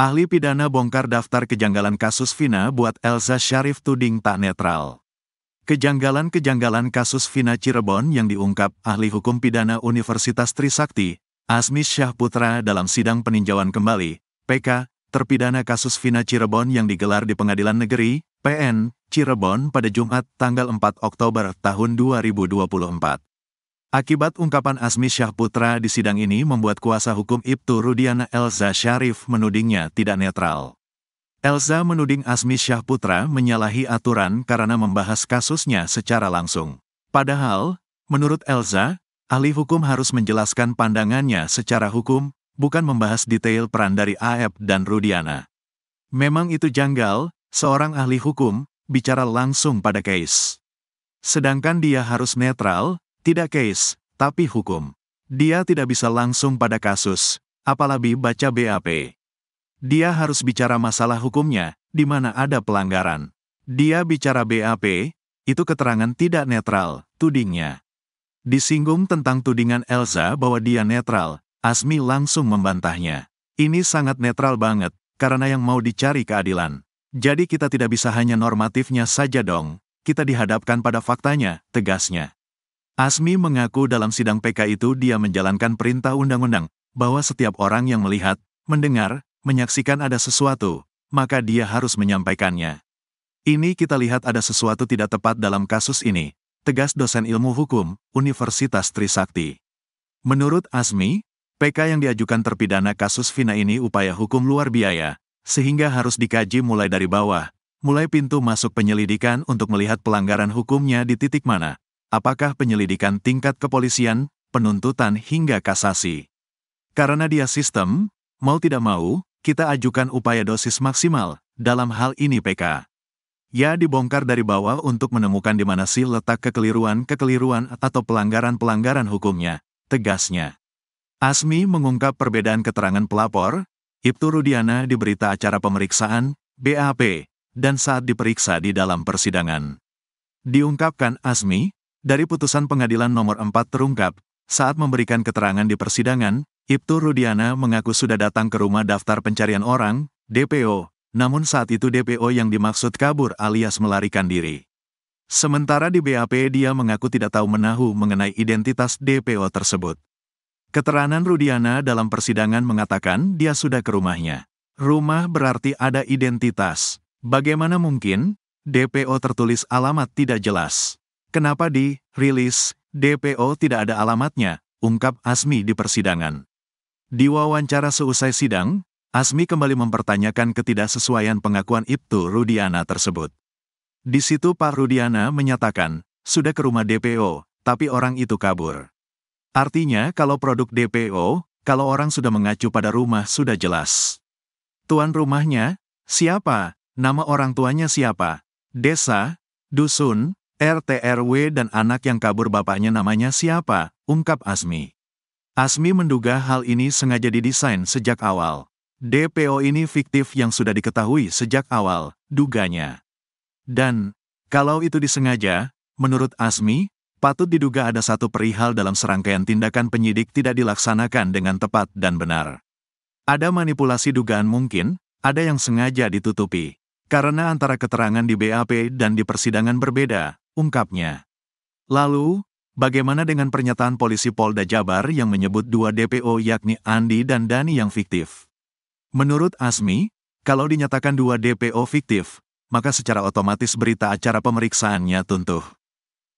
Ahli pidana bongkar daftar kejanggalan kasus Vina buat Elsa Syarif tuding tak netral. Kejanggalan-kejanggalan kasus Vina Cirebon yang diungkap ahli hukum pidana Universitas Trisakti, Asmi Syahputra dalam sidang peninjauan kembali, PK, terpidana kasus Vina Cirebon yang digelar di Pengadilan Negeri, PN, Cirebon pada Jumat tanggal 4 Oktober tahun 2024. Akibat ungkapan Asmi Syah Putra di sidang ini membuat kuasa hukum Ibtu Rudiana Elza Syarif menudingnya tidak netral. Elza menuding Asmi Syah Putra menyalahi aturan karena membahas kasusnya secara langsung. Padahal, menurut Elza, ahli hukum harus menjelaskan pandangannya secara hukum, bukan membahas detail peran dari AF dan Rudiana. Memang itu janggal, seorang ahli hukum, bicara langsung pada case. Sedangkan dia harus netral, tidak case, tapi hukum. Dia tidak bisa langsung pada kasus, apalagi baca BAP. Dia harus bicara masalah hukumnya, di mana ada pelanggaran. Dia bicara BAP, itu keterangan tidak netral, tudingnya. Disinggung tentang tudingan Elsa bahwa dia netral, Asmi langsung membantahnya. Ini sangat netral banget, karena yang mau dicari keadilan. Jadi kita tidak bisa hanya normatifnya saja dong, kita dihadapkan pada faktanya, tegasnya. Asmi mengaku dalam sidang PK itu dia menjalankan perintah undang-undang, bahwa setiap orang yang melihat, mendengar, menyaksikan ada sesuatu, maka dia harus menyampaikannya. Ini kita lihat ada sesuatu tidak tepat dalam kasus ini, tegas dosen ilmu hukum, Universitas Trisakti. Menurut Asmi, PK yang diajukan terpidana kasus Vina ini upaya hukum luar biaya, sehingga harus dikaji mulai dari bawah, mulai pintu masuk penyelidikan untuk melihat pelanggaran hukumnya di titik mana, apakah penyelidikan tingkat kepolisian, penuntutan hingga kasasi. Karena dia sistem, mau tidak mau, kita ajukan upaya dosis maksimal, dalam hal ini PK. Ya dibongkar dari bawah untuk menemukan di mana sih letak kekeliruan-kekeliruan atau pelanggaran-pelanggaran hukumnya, tegasnya. Asmi mengungkap perbedaan keterangan pelapor, Ibtu Rudiana di berita acara pemeriksaan, BAP, dan saat diperiksa di dalam persidangan. Diungkapkan Asmi, dari putusan pengadilan nomor 4 terungkap, saat memberikan keterangan di persidangan, Ibtu Rudiana mengaku sudah datang ke rumah daftar pencarian orang, DPO, namun saat itu DPO yang dimaksud kabur alias melarikan diri. Sementara di BAP dia mengaku tidak tahu menahu mengenai identitas DPO tersebut. Keterangan Rudiana dalam persidangan mengatakan dia sudah ke rumahnya. Rumah berarti ada identitas. Bagaimana mungkin? DPO tertulis alamat tidak jelas. Kenapa di rilis DPO tidak ada alamatnya, ungkap Asmi di persidangan. Di wawancara seusai sidang, Asmi kembali mempertanyakan ketidaksesuaian pengakuan Ibtu Rudiana tersebut. Di situ Pak Rudiana menyatakan, sudah ke rumah DPO, tapi orang itu kabur. Artinya kalau produk DPO, kalau orang sudah mengacu pada rumah sudah jelas. Tuan rumahnya, siapa, nama orang tuanya siapa, desa, dusun, RTRW dan anak yang kabur bapaknya namanya siapa, ungkap Asmi. Asmi menduga hal ini sengaja didesain sejak awal. DPO ini fiktif yang sudah diketahui sejak awal, duganya. Dan, kalau itu disengaja, menurut Asmi, patut diduga ada satu perihal dalam serangkaian tindakan penyidik tidak dilaksanakan dengan tepat dan benar. Ada manipulasi dugaan mungkin, ada yang sengaja ditutupi. Karena antara keterangan di BAP dan di persidangan berbeda, ungkapnya. Lalu, bagaimana dengan pernyataan polisi Polda Jabar yang menyebut dua DPO yakni Andi dan Dani yang fiktif? Menurut Asmi, kalau dinyatakan dua DPO fiktif, maka secara otomatis berita acara pemeriksaannya tuntuh.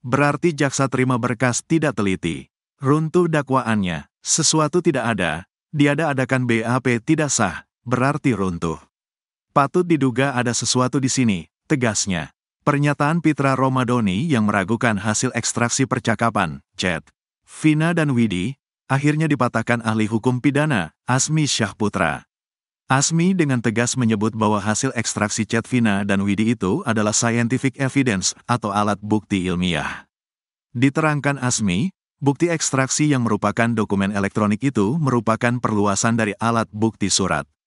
Berarti jaksa terima berkas tidak teliti. Runtuh dakwaannya, sesuatu tidak ada, diada-adakan BAP tidak sah, berarti runtuh. Patut diduga ada sesuatu di sini, tegasnya. Pernyataan Pitra Romadoni yang meragukan hasil ekstraksi percakapan, chat, Vina dan Widi, akhirnya dipatahkan ahli hukum pidana, Asmi Syahputra. Asmi dengan tegas menyebut bahwa hasil ekstraksi chat Vina dan Widi itu adalah scientific evidence atau alat bukti ilmiah. Diterangkan Asmi, bukti ekstraksi yang merupakan dokumen elektronik itu merupakan perluasan dari alat bukti surat.